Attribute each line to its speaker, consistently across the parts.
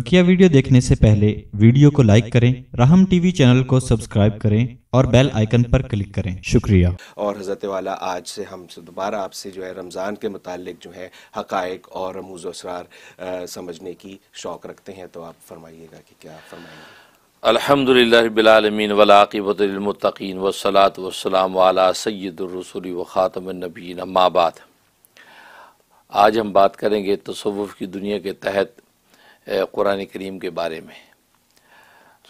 Speaker 1: बकिया वीडियो देखने से पहले वीडियो को लाइक करें राहम टीवी चैनल को सब्सक्राइब करें और बेल आइकन पर क्लिक करें शुक्रिया और हज़रत वाला आज से हम दोबारा आपसे जो है रमज़ान के मतलब जो है हकायक और रमूज़ असरार समझने की शौक़ रखते हैं तो आप फरमाइएगा कि क्या फरमाएंगे
Speaker 2: अलहमदिल्लाबिलमीन वलाक़िबतमतकीन वसलात वसलाम वाला सैदुलरसूल व ख़ातमनबीन अम्माबाद आज हम बात करेंगे तसव्वुफ की दुनिया के तहत कुरान करीम के बारे में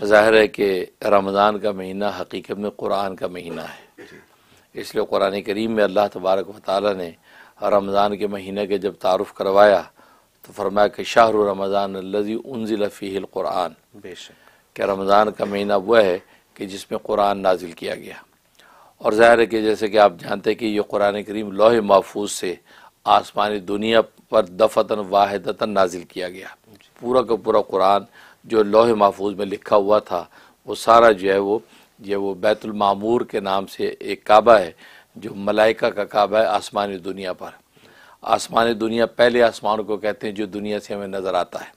Speaker 2: ज़ाहिर है कि रमज़ान का महीना हकीकत में कुरान का महीना है इसलिए कुरान करीम में अल्लाह तबारक वाली ने रमज़ान के महीने के जब तारफ़ करवाया तो फरमाया कि शाहर रमज़ान लजी उनज़िलफ़ील कुरान बेशक रमज़ान का महीना वह है कि जिसमें कुरान नाजिल किया गया और ज़ाहिर है कि जैसे कि आप जानते हैं कि यह कुरान करीम लोहे महफूज से आसमानी दुनिया पर दफ़ता वाहिदता नाजिल किया गया पूरा का पूरा कुरान जो लोह महफूज में लिखा हुआ था वो सारा जो है वो ये वो बैतुलमामूर के नाम से एक काबा है जो मलाइका का काबा है आसमानी दुनिया पर आसमानी दुनिया पहले आसमान को कहते हैं जो दुनिया से हमें नज़र आता है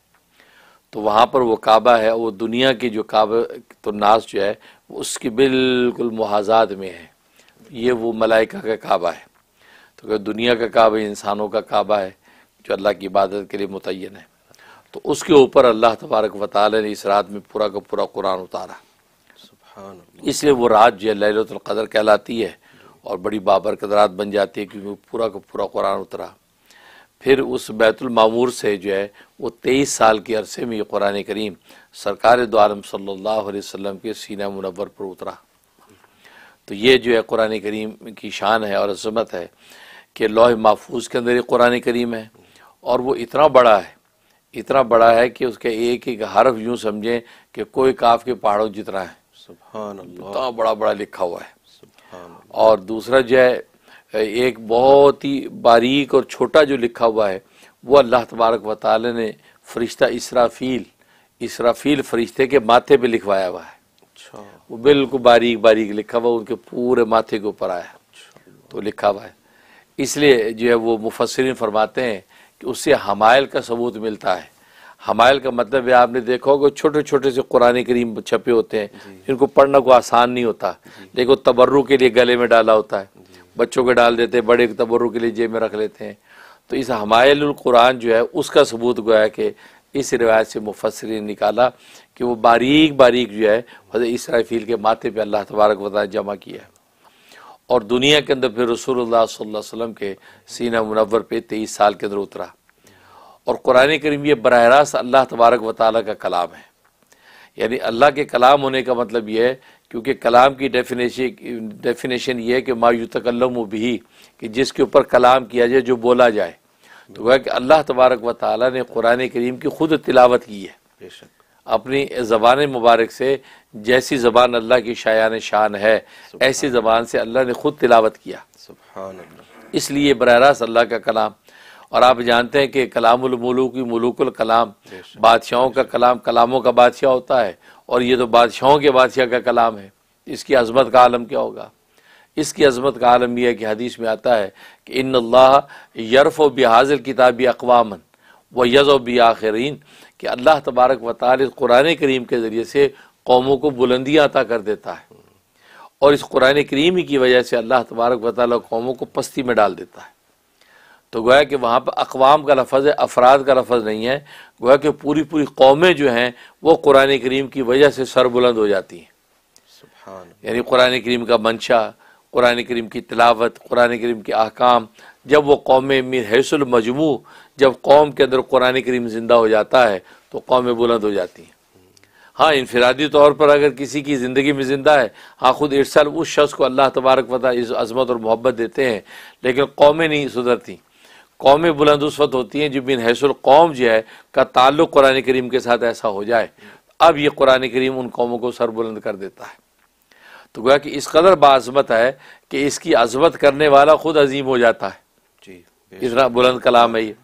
Speaker 2: तो वहाँ पर वो काबा है वो दुनिया की जो काबा तो नाज जो है उसकी बिल्कुल मुहाजात में है ये वो मलाइका का काबा है तो क्या दुनिया का काबा इंसानों का काबा है जो अल्लाह की इबादत के लिए मुतन है तो उसके ऊपर अल्लाह तबारक वताल ने इस रात में पूरा का पूरा कुरान उतारा इसलिए वो रात जो है कदर कहलाती है और बड़ी बाबरकत रात बन जाती है क्योंकि पूरा का पूरा कुरान उतरा फिर उस बैतुलमामूर से जो है वो तेईस साल के अरसे में ये कुरान करीम सरकार दो आलम सल्ला वसम के सीना मुनवर पर उतरा तो ये जो है कुरान करीम की शान है और अजमत है कि लोह महफूज के अंदर ये कुरान करीम है और वो इतना बड़ा है इतना बड़ा है कि उसके एक एक हरफ यूं समझें कि कोई काफ के पहाड़ों जितना है इतना बड़ा बड़ा लिखा हुआ है और दूसरा जो है एक बहुत ही बारीक और छोटा जो लिखा हुआ है वो अल्लाह तबारक व ताली ने फरिश्ता इसराफील इसराफील फरिश्ते के माथे पे लिखवाया हुआ है अच्छा। वो बिल्कुल बारीक बारीक लिखा हुआ उनके पूरे माथे के ऊपर आया अच्छा। तो लिखा हुआ है इसलिए जो है वो मुफसरिन फरमाते हैं कि उससे हमायल का सबूत मिलता है हमायल का मतलब है आपने देखा होगा छोटे छोटे से कुरान करीम छपे होते हैं जिनको पढ़ना को आसान नहीं होता देखो तबर्रू के लिए गले में डाला होता है बच्चों के डाल देते हैं बड़े तबर्रू के लिए जेब में रख लेते हैं तो इस कुरान जो है उसका सबूत गोया कि इस रिवायत से मुफसरी निकाला कि वो बारीक बारीक जो है इसराफील के माथे पर अल्लाह तबारक वाले जमा किया है और दुनिया के अंदर फिर रसूल सल्लम के सीना मुनवर पर तेईस साल के अंदर उतरा और कुरान करीम ये बरह रास्त अल्लाह तबारक व ताली का कलाम है यानी अल्लाह के कलाम होने का मतलब यह है क्योंकि कलाम की डेफिनेशन डेफिनेशन ये है कि मायूतकलम भी कि जिसके ऊपर कलाम किया जाए जो बोला जाए तो वह कि अल्लाह तबारक व ताली ने कुरान करीम की खुद तिलावत की है अपनी ज़बान मुबारक से जैसी ज़बान अल्लाह की शायान शान है ऐसी ज़बान से अल्लाह ने खुद तिलावत किया इसलिए बरह रास्त अल्लाह का कलाम और आप जानते हैं कि कलामलमलूक मलूकुल कलाम बादशाहों का कलाम कलामों का बादशाह होता है और ये तो बादशाहों के बादशाह का कलाम है इसकी अजमत का आलम क्या होगा इसकी अजमत का आलम यह है कि हदीस में आता है कि इन अल्लाह यरफ़ व बिहाजिल किताबी अकवामन व यज़ व आखरीन कि अल्लाह तबारक व ताल कुरान करीम के ज़रिए से कौमों को बुलंदियाँ अता कर देता है और इस कुरान करीम ही की वजह से अल्लाह तबारक व कौमों को पस्ती में डाल देता है तो गोया कि वहाँ पर अकवाम का लफज है अफराद का लफज नहीं है गोया कि पूरी पूरी कौमें जो हैं वो कुरान करीम की वजह से सरबुलंद हो जाती हैं यानी कुरान करीम का मंशा कुरान करीम की तलावत कुरान करीम के अहकाम जब वो कौम मीर हैसल मजमू जब कौम के अंदर कुरान करीम ज़िंदा हो जाता है तो कौमें बुलंद हो जाती हैं हाँ इनफरादी तौर पर अगर किसी की ज़िंदगी में ज़िंदा है हाँ खुद इरसल उस शख्स को अल्लाह तबारक पता इस अजमत और मोहब्बत देते हैं लेकिन कौमें नहीं सुधरती कौमें बुलंद उस वक्त होती हैं जब बिन हैसल कौम जो है का ताल्लुक कुरान करीम के साथ ऐसा हो जाए अब ये कुरान करीम उन कौमों को सर बुलंद कर देता है तो गोया कि इस कदर बाज़मत है कि इसकी अजमत करने वाला खुद अजीम हो जाता है जी इतना बुलंद कलाम है ये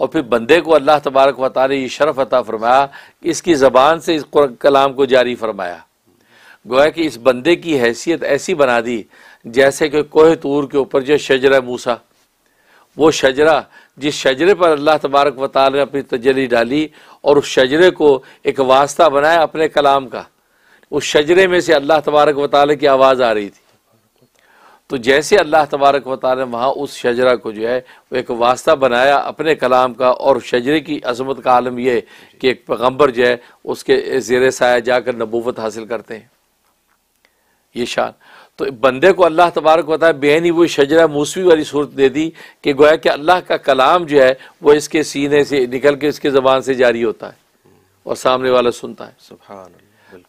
Speaker 2: और फिर बंदे को अल्लाह तबारक वाले ये शरफ अता फरमाया कि इसकी ज़बान से इस कलाम को जारी फरमाया गोया कि इस बंदे की हैसियत ऐसी बना दी जैसे कि कोहे तूर के ऊपर जो शजर मूसा वो शजरा जिस शजरे पर अल्लाह तबारक वाल ने अपनी तजली डाली और उस शजरे को एक वास्ता बनाया अपने कलाम का उस शजरे में से अल्लाह तबारक वाल की आवाज़ आ रही थी तो जैसे अल्लाह तबारक वाल ने वहाँ उस शजरा को जो है वो एक वास्ता बनाया अपने कलाम का और शजरे की अजमत का आलम यह कि एक पैगम्बर जो है उसके ज़ेर साया जाकर नबूवत हासिल करते हैं ये शान तो बंदे को अल्लाह तबारक बताए ही वो शजरा मूसवी वाली सूरत दे दी कि गोया कि अल्लाह का कलाम जो है वो इसके सीने से निकल के इसके ज़बान से जारी होता है और सामने वाला सुनता है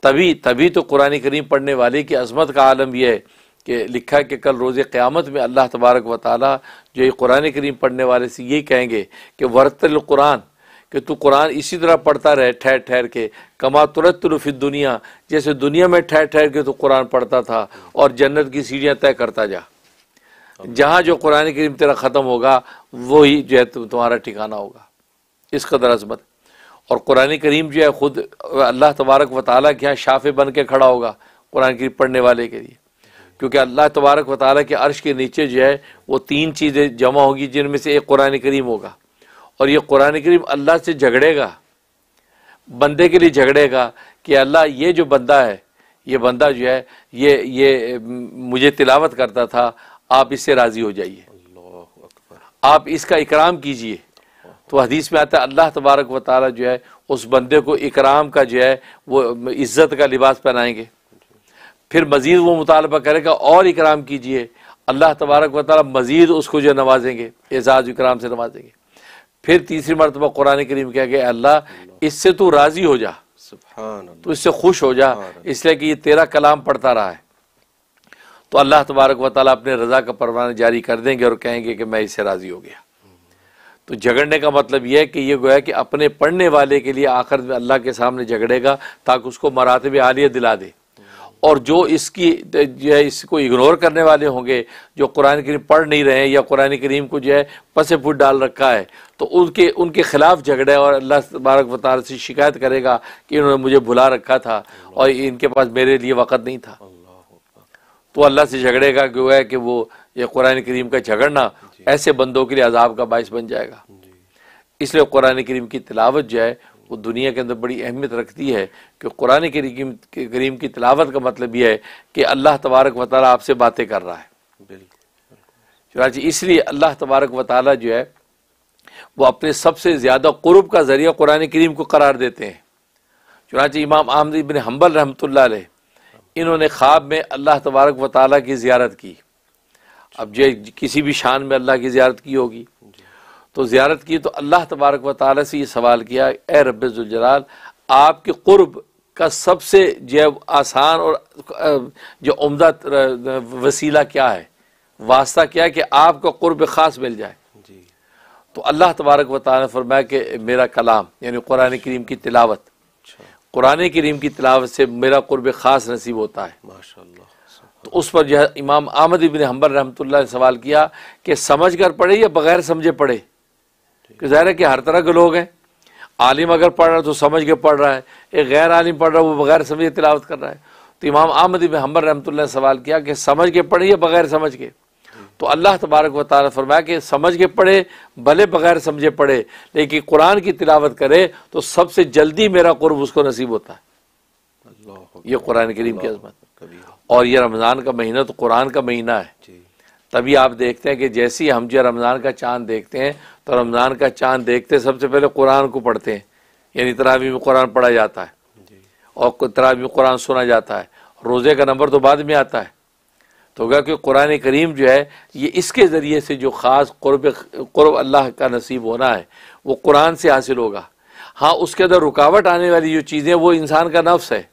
Speaker 2: तभी तभी तो कुरान करीम पढ़ने वाले की अजमत का आलम यह है कि लिखा कि कल रोज़ क़्यामत में अल्लाह तबारक व ताली जो ये कुरान करीम पढ़ने वाले से ये कहेंगे कि वरतल कुरान कि तू कुरान इसी तरह पढ़ता रहे ठहर ठहर के कमा तुरत तुलफित दुनिया जैसे दुनिया में ठहर ठहर के तू कुरान पढ़ता था और जन्नत की सीढ़ियाँ तय करता जा जहाँ जो कुरान करीम तेरा ख़त्म होगा वही जो है तुम्हारा ठिकाना होगा इस कदर अजमत और कुरान करीम जो है ख़ुद अल्लाह तबारक व ताली के यहाँ शाफे बन के खड़ा होगा कुरान करीम पढ़ने वाले के लिए क्योंकि अल्लाह तबारक व ताली के अर्श के नीचे जो है वो तीन चीज़ें जमा होगी जिनमें से एक कुरान करीम होगा और ये कुरान करीम अल्लाह से झगड़ेगा बंदे के लिए झगड़ेगा कि अल्लाह ये जो बंदा है ये बंदा जो है ये ये मुझे तिलावत करता था आप इससे राज़ी हो जाइए आप इसका इकराम कीजिए तो हदीस में आता है अल्लाह तबारक व ताली जो है उस बंदे को इकराम का जो है वो इज़्ज़त का लिबास पहनाएंगे फिर मज़ीद वो मुतालबा करेगा और इकराम कीजिए अल्लाह तबारक व ताली मज़ीद उसको जो नवाजेंगे एजाज़ इकराम से नवाजेंगे फिर तीसरी मरतबा कुरान करीम क्या गया अल्लाह इससे तू राजी हो जा तो इससे खुश हो जा इसलिए कि ये तेरा कलाम पढ़ता रहा है तो अल्लाह तबारक व अपने रज़ा का परवाना जारी कर देंगे और कहेंगे कि मैं इससे राज़ी हो गया तो झगड़ने का मतलब यह है कि यह गोया कि अपने पढ़ने वाले के लिए आखिर में अल्लाह के सामने झगड़ेगा ताकि उसको मरातब आलिया दिला दे और जो इसकी जो है इसको इग्नोर करने वाले होंगे जो कुरान करीम पढ़ नहीं रहे हैं या कुरान करीम को जो है पसे फुट डाल रखा है तो उनके उनके ख़िलाफ़ झगड़े और अल्लाह तबारक वाल से शिकायत करेगा कि इन्होंने मुझे भुला रखा था और इनके पास मेरे लिए वक़्त नहीं था तो अल्लाह से झगड़ेगा क्यों है कि वो ये कुरान करीम का झगड़ना ऐसे बंदों के लिए अजाब का बायस बन जाएगा इसलिए कुरान करीम की तिलावत जो है वो दुनिया के अंदर बड़ी अहमियत रखती है कि कुरान करीम करीम की तलावत का मतलब ये है कि अल्लाह तबारक व आपसे बातें कर रहा है चुनाची इसलिए अल्लाह तबारक व जो है वो अपने सबसे ज़्यादा क़ुरब का ज़रिया कुरान करीम को करार देते हैं चुनाची इमाम आमद इबन हम्बल रहमत इन्होंने ख्वाब में अल्लाह तबारक व ताली की ज्यारत की अब जो किसी भी शान में अल्लाह की ज्यारत की होगी तो ज़्यारत की तो अल्लाह तबारक व ताल से ये सवाल किया ए रबाल आपके कुर्ब का सबसे जो आसान और जो उमदा वसीला क्या है वास्ता क्या है कि आपका कुर्ब ख़ास मिल जाए तो अल्लाह तबारक व ताली फरमाया कि मेरा कलाम यानी कुरान करीम की तिलावत अच्छा। कुरान करीम की तिलावत से मेरा कुर्ब ख़ास नसीब होता है माशा तो उस पर जो है इमाम आमद इबन हम्बर रहमत ने सवाल किया कि समझ कर पढ़े या बग़ैर समझे पढ़े कि ज़ाहिर है कि हर तरह के लोग हैं आलिम अगर पढ़ रहा है तो समझ के पढ़ रहा है एक गैर आलिम पढ़ रहा है वो बगैर समझे तिलावत कर रहा है तो इमाम अहमद इब हम्बर रहमत ने सवाल किया कि समझ के पढ़िए बगैर समझ के तो अल्लाह तबारक व ताली फरमाया कि समझ के पढ़े भले बगैर समझे पढ़े लेकिन कुरान की तिलावत करे तो सबसे जल्दी मेरा कुर्ब उसको नसीब होता है ये कुरान करीम की अजमत और ये रमज़ान का महीना तो कुरान का महीना है तभी आप देखते हैं कि जैसे ही हम जो रमज़ान का चांद देखते हैं तो रमज़ान का चांद देखते सबसे पहले कुरान को पढ़ते हैं यानी तरावी में कुरान पढ़ा जाता है और तरावी में कुरान सुना जाता है रोज़े का नंबर तो बाद में आता है तो क्या कि कुरान करीम जो है ये इसके ज़रिए से जो ख़ास क़ुरब क़ुरब अल्लाह का नसीब होना है वो कुरान से हासिल होगा हाँ उसके अंदर रुकावट आने वाली जो चीज़ें वो इंसान का नफ्स है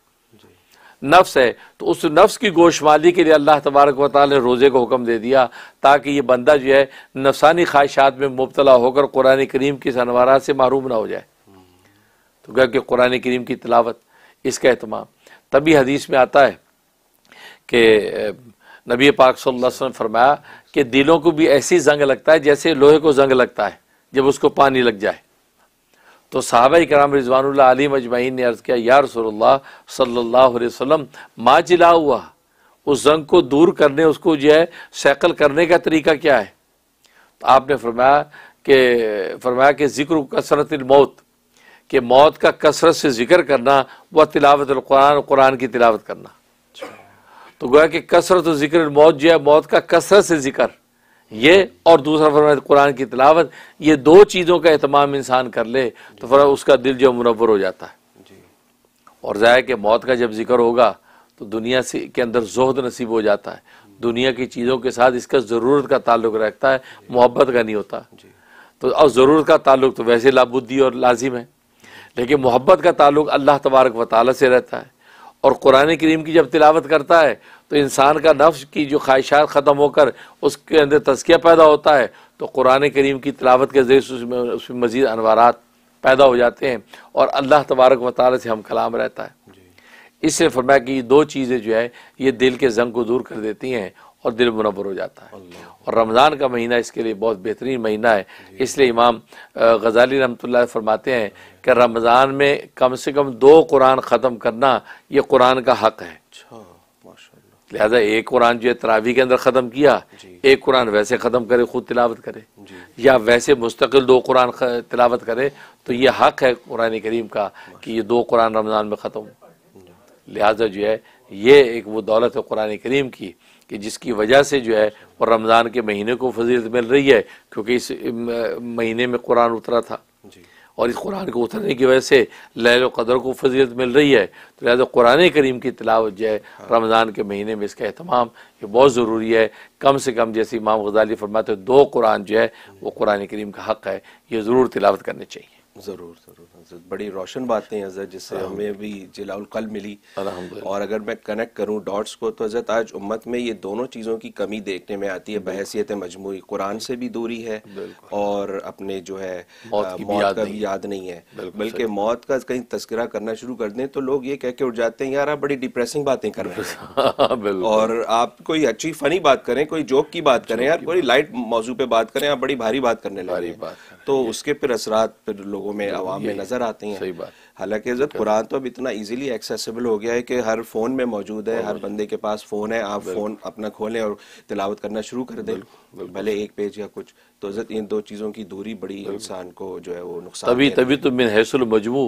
Speaker 2: नफ्स है तो उस नफ्स की गोशमाली के लिए अल्लाह तबारक वाल ने रोज़े को हुक्म दे दिया ताकि ये बंदा जो है नफसानी ख्वाहिशात में मुबतला होकर कुरान करीम की सनवारा से मरूम ना हो जाए तो क्या कि कुरान करीम की तलावत इसका अहतमाम तभी हदीस में आता है कि नबी पाक सल्लल्लाहु अलैहि फरमाया कि दिलों को भी ऐसी जंग लगता है जैसे लोहे को जंग लगता है जब उसको पानी लग जाए तो साहब कराम रिजवान आली मजमाइन ने अर्ज़ किया यार रसोल्ला माँ जिला हुआ उस जंग को दूर करने उसको जो है सैकल करने का तरीका क्या है तो आपने फरमाया कि फरमाया कि ज़िक्र कसरत मौत कि मौत का कसरत से ज़िक्र करना व तिलावत कुरान कुरान की तिलावत करना अच्छा। तो गोया कि कसरत ज़िक्र मौत जो है मौत का कसरत से ज़िक्र ये और दूसरा फरमाया कुरान की तलावत ये दो चीज़ों का अहतमाम इंसान कर ले तो फिर उसका दिल जो मुनवर हो जाता है और जाए के मौत का जब जिक्र होगा तो दुनिया से के अंदर जोहद नसीब हो जाता है दुनिया की चीज़ों के साथ इसका ज़रूरत का ताल्लुक रखता है मोहब्बत का नहीं होता तो और ज़रूरत का ताल्लुक तो वैसे लाबुद्दी और लाजिम है लेकिन मोहब्बत का ताल्लुक अल्लाह तबारक व से रहता है और कुरान करीम की जब तिलावत करता है तो इंसान का नफ्स की जो ख्वाहिशात ख़त्म होकर उसके अंदर तस्किया पैदा होता है तो कुरान करीम की तिलावत के जरिए उसमें उसमें मज़ीद अनवारात पैदा हो जाते हैं और अल्लाह तबारक वाली से हम कलाम रहता है इससे फरमाया कि दो चीज़ें जो है ये दिल के जंग को दूर कर देती हैं और दिल मुनवर हो जाता है और रमज़ान का महीना इसके लिए बहुत बेहतरीन महीना है इसलिए इमाम गजाली रमत फरमाते हैं कि रमज़ान में कम से कम दो कुरान ख़त्म करना ये कुरान का हक है अच्छा, लिहाजा एक कुरान जो है तरावी के अंदर ख़त्म किया एक कुरान वैसे ख़त्म करे खुद तिलावत करे या वैसे मुस्तकिल दो कुरान तिलावत करे तो ये हक है कुरान करीम का कि ये दो कुरान रमज़ान में ख़त्म लिहाजा जो है ये एक वो दौलत है कुरान करीम की कि जिसकी वजह से जो है वो रमज़ान के महीने को फजीलत मिल रही है क्योंकि इस महीने में कुरान उतरा था और इस कुरान को उतरने की वजह से लहल कदर को फजीलत मिल रही है तो लिहाजा कुरान करीम की तलावत जो है हाँ। रमज़ान के महीने में इसका अहतमाम ये बहुत ज़रूरी है कम से कम जैसे इमाम गजाली फरमाते दो कुरान जो है वो कुरान करीम का हक़ है ये ज़रूर तिलावत करनी चाहिए ज़रूर ज़रूर हजरत बड़ी रोशन बातें
Speaker 1: हजरत जिससे हमें भी जिलाउल कल मिली और अगर मैं कनेक्ट करूं डॉट्स को तो हजरत आज उम्मत में ये दोनों चीज़ों की कमी देखने में आती है बहसीत मजमू कुरान से भी दूरी है और अपने जो है मौत, की मौत याद का भी याद नहीं है बल्कि मौत का कहीं तस्करा करना शुरू कर दें तो लोग ये कह के उठ जाते हैं यार आप बड़ी डिप्रेसिंग बातें कर रहे
Speaker 2: हैं
Speaker 1: और आप कोई अच्छी फनी बात करें कोई जोक की बात करें यार कोई लाइट मौजू पे बात करें आप बड़ी भारी बात करने लगे तो उसके फिर असरा फिर लोग लोगों में आवाम में नजर आती हैं हालांकि जब कुरान तो अब इतना इजीली एक्सेसिबल हो गया है कि हर फोन में मौजूद है हर बंदे के पास फोन है आप फोन अपना खोलें और तिलावत करना शुरू कर दें भले एक पेज या कुछ तो इन दो चीजों की दूरी बड़ी इंसान को जो है वो नुकसान तभी तभी
Speaker 2: तो मिन हैसुल मजमू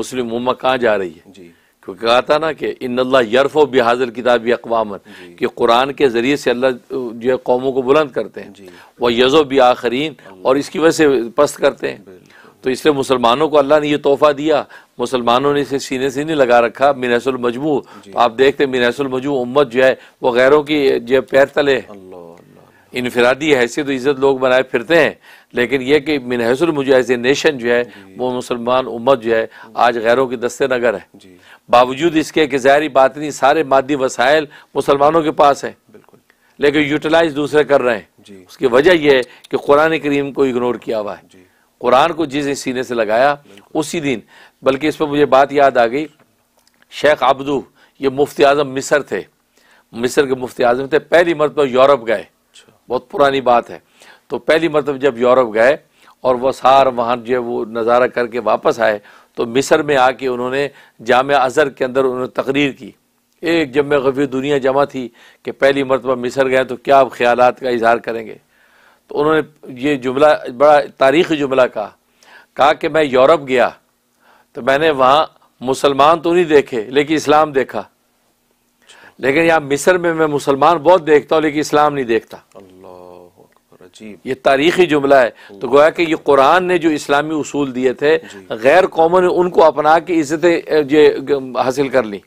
Speaker 2: मुस्लिम उम्मा कहाँ जा रही है जी क्योंकि कहा था ना कि इन अल्लाह यरफ बिहाजल किताब अकवामन कि कुरान के ज़रिए से अल्लाह जो है कौमों को बुलंद करते हैं वह यज़ो भी आखरीन और इसकी वजह से पस्त करते हैं तो इसलिए मुसलमानों को अल्लाह ने ये तोहफा दिया मुसलमानों ने इसे सीने से नहीं लगा रखा मिनसुल मजमू तो आप देखते मिनसुल मजमू उम्मत जो है वो गैरों की जो पैर तले इनफरादी हैसियत तो इज़्ज़त लोग बनाए फिरते हैं लेकिन यह कि मिनहसुल मुझे एज ए नेशन जो है वो मुसलमान उम्मत जो है आज गैरों की दस्ते नगर है बावजूद इसके कि ज़ाहरी बात नहीं सारे मादी वसायल मुसलमानों के पास हैं लेकिन यूटिलाइज दूसरे कर रहे हैं उसकी वजह यह है कि कुरान करीम को इग्नोर किया हुआ है कुरान को जिस सीने से लगाया उसी दिन बल्कि इस पर मुझे बात याद आ गई शेख अब्दू ये मुफ्ती आजम मिसर थे मिस्र के मुफ्ती आजम थे पहली मरतब यूरोप गए अच्छा। बहुत पुरानी बात है तो पहली मरतब जब यूरोप गए और वह सार वहाँ जो वो नज़ारा करके वापस आए तो मिस्र में आके उन्होंने जाम अज़र के अंदर उन्होंने तकरीर की एक जब मैं गफी दुनिया जमा थी कि पहली मरतबा मिसर गए तो क्या अब ख्याल का इजहार करेंगे तो उन्होंने ये जुमला बड़ा तारीख़ी जुमला कहा कहा कि मैं यूरोप गया तो मैंने वहाँ मुसलमान तो नहीं देखे लेकिन इस्लाम देखा लेकिन यहाँ मिस्र में मैं मुसलमान बहुत देखता हूँ लेकिन इस्लाम नहीं देखता ये तारीखी जुमला है तो गोया कि ये कुरान ने जो इस्लामी उसूल दिए थे गैर कौमों ने उनको अपना के इज्जत हासिल कर ली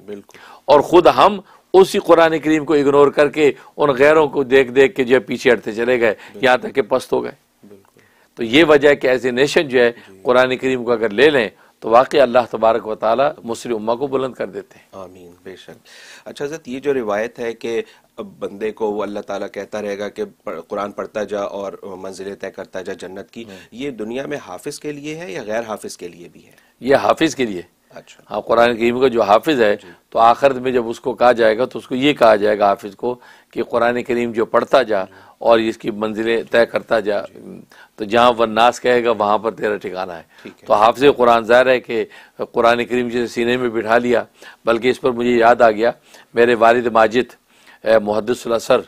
Speaker 2: और ख़ुद हम उसी कुरान करीम को इग्नोर करके उन गैरों को देख देख के जो है पीछे हटते चले गए यहाँ तक कि पस्त हो गए तो ये वजह है कि एज ए नेशन जो है कुरान करीम को अगर ले लें तो वाकई अल्लाह तबारक व ताली मुसरी उम्मा को बुलंद कर देते हैं आमीन बेशक अच्छा हजरत ये जो रिवायत है कि
Speaker 1: अब बंदे को वो अल्लाह ताला कहता रहेगा कि कुरान पढ़ता जा और मंजिलें तय करता जा जन्नत की हाँ। ये दुनिया में हाफिज़ के लिए है या गैर हाफिज़ के लिए भी है
Speaker 2: ये हाफिज़ के लिए अच्छा हाँ कुरान करीम का जो हाफिज़ है तो आखिर में जब उसको कहा जाएगा तो उसको ये कहा जाएगा हाफिज़ को कि कुरान करीम जो पढ़ता जा और इसकी मंजिलें तय करता जा तो जहाँ वन्नास कहेगा वहाँ पर तेरा ठिकाना है तो हाफिज कुरान ज़ाहिर है कि कुरान करीम जिसे सीने में बिठा लिया बल्कि इस पर मुझे याद आ गया मेरे वालद माजिद मुहदसर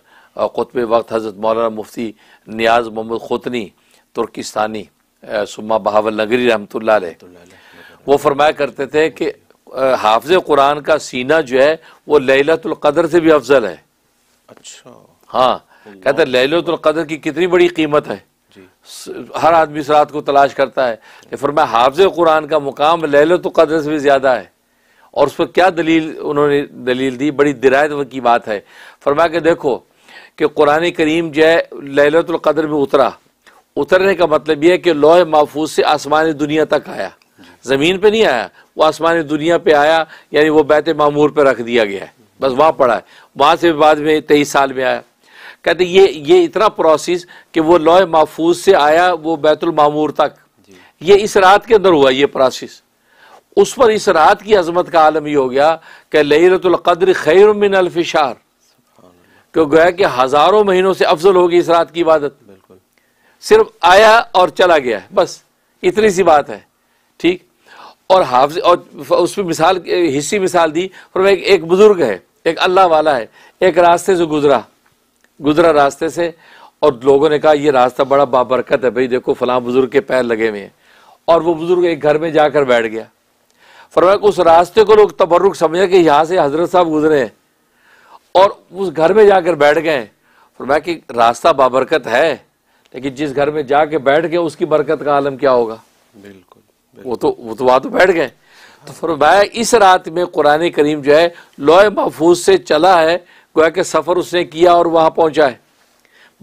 Speaker 2: कुतब वक्त हज़रत मौलाना मुफ्ती नियाज मोहम्मद खुतनी तुर्किस्तानी सुमा बहावल नगरी रहमत वो फरमाया करते थे कि हाफज कुरान का सीना जो है वो लहलतुल्क़दर से भी अफजल है अच्छा हाँ कहते हैं लहलतुल्क़दर की कितनी बड़ी कीमत है हर आदमी इस रात को तलाश करता है फरमाया हाफज कुरान का मुकाम लहलतुल्क़दर से भी ज़्यादा है और उस पर क्या दलील उन्होंने दलील दी बड़ी दिरायत की बात है फरमाया कि देखो कि कुरान करीम जो है लहलतुल्क़दर में उतरा उतरने का मतलब यह है कि लोह महफूज से आसमान दुनिया तक आया ज़मीन पे नहीं आया वो आसमानी दुनिया पे आया यानी वो बैत मामूर पे रख दिया गया है बस वहां पड़ा है वहां से बाद में तेईस साल में आया कहते ये ये इतना प्रोसेस कि वो लोहे महफूज से आया वो मामूर तक ये इस रात के अंदर हुआ ये प्रोसेस उस पर इस रात की अजमत का आलम ये हो गया कि लहरतुल्क़द्र खैर मिन अलफिशार क्यों गया कि हज़ारों महीनों से अफजल होगी इस रात की इबादत बिल्कुल सिर्फ आया और चला गया बस इतनी सी बात है ठीक और हाफ और उसमें मिसाल हिस्सी मिसाल दी और एक, एक बुज़ुर्ग है एक अल्लाह वाला है एक रास्ते से गुजरा गुजरा रास्ते से और लोगों ने कहा यह रास्ता बड़ा बाबरकत है भाई देखो फलां बुज़ुर्ग के पैर लगे हुए हैं और वो बुज़ुर्ग एक घर में जाकर बैठ गया फरमाया उस रास्ते को लोग तबर्रुक समझे कि यहाँ से हजरत साहब गुजरे हैं और उस घर में जाकर बैठ गए फरमाया कि रास्ता बाबरकत है लेकिन जिस घर में जाके बैठ गए उसकी बरकत का आलम क्या होगा बिल्कुल वो तो वो तो वहां तो बैठ गए तो फरमाया इस रात में कुरान करीम जो है लोहे महफूज से चला है गोया के सफ़र उसने किया और वहां पहुंचा है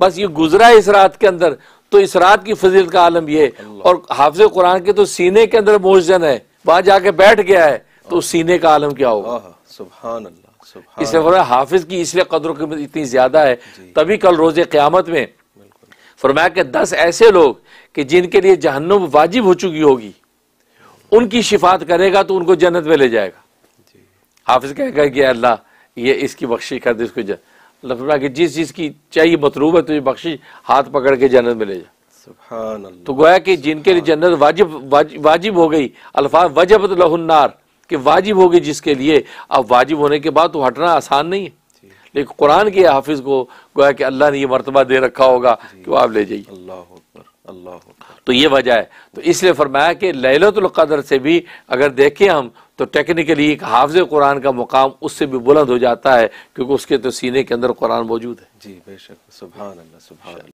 Speaker 2: बस ये गुजरा है इस रात के अंदर तो इस रात की फजील का आलम यह और हाफिज कुरान के तो सीने के अंदर मोहजन है वहां जाके बैठ गया है तो उस सीने का आलम क्या होगा सुबह अल्लाह इसलिए हाफिज की इसलिए कदर कीमत इतनी ज़्यादा है तभी कल रोजे क़्यामत में फरमाया के दस ऐसे लोग कि जिनके लिए जहन्नुम वाजिब हो चुकी होगी उनकी शिफात करेगा तो उनको जन्नत में ले जाएगा हाफिज कहेगा कि अल्लाह ये इसकी बख्शी कर दे इसको लफड़ा कि जिस चीज़ की चाहिए मतलूब है तुझे तो बख्शी हाथ पकड़ के जन्नत में ले जा तो गोया कि जिनके लिए जन्नत वाजिब वाजिब हो गई अल्फाज वजब लहुन्नार कि वाजिब हो गई जिसके लिए अब वाजिब होने के बाद तो हटना आसान नहीं है लेकिन कुरान के हाफिज को गोया कि अल्लाह ने ये मरतबा दे रखा होगा कि वो आप ले जाइए अल्लाह तो ये वजह है तो इसलिए फरमाया कि कदर से भी अगर देखें हम तो टेक्निकली एक हाफज कुरान का मुकाम उससे भी बुलंद हो जाता है क्योंकि उसके तो सीने के अंदर कुरान मौजूद है
Speaker 1: जी बेशक सुबह सुबह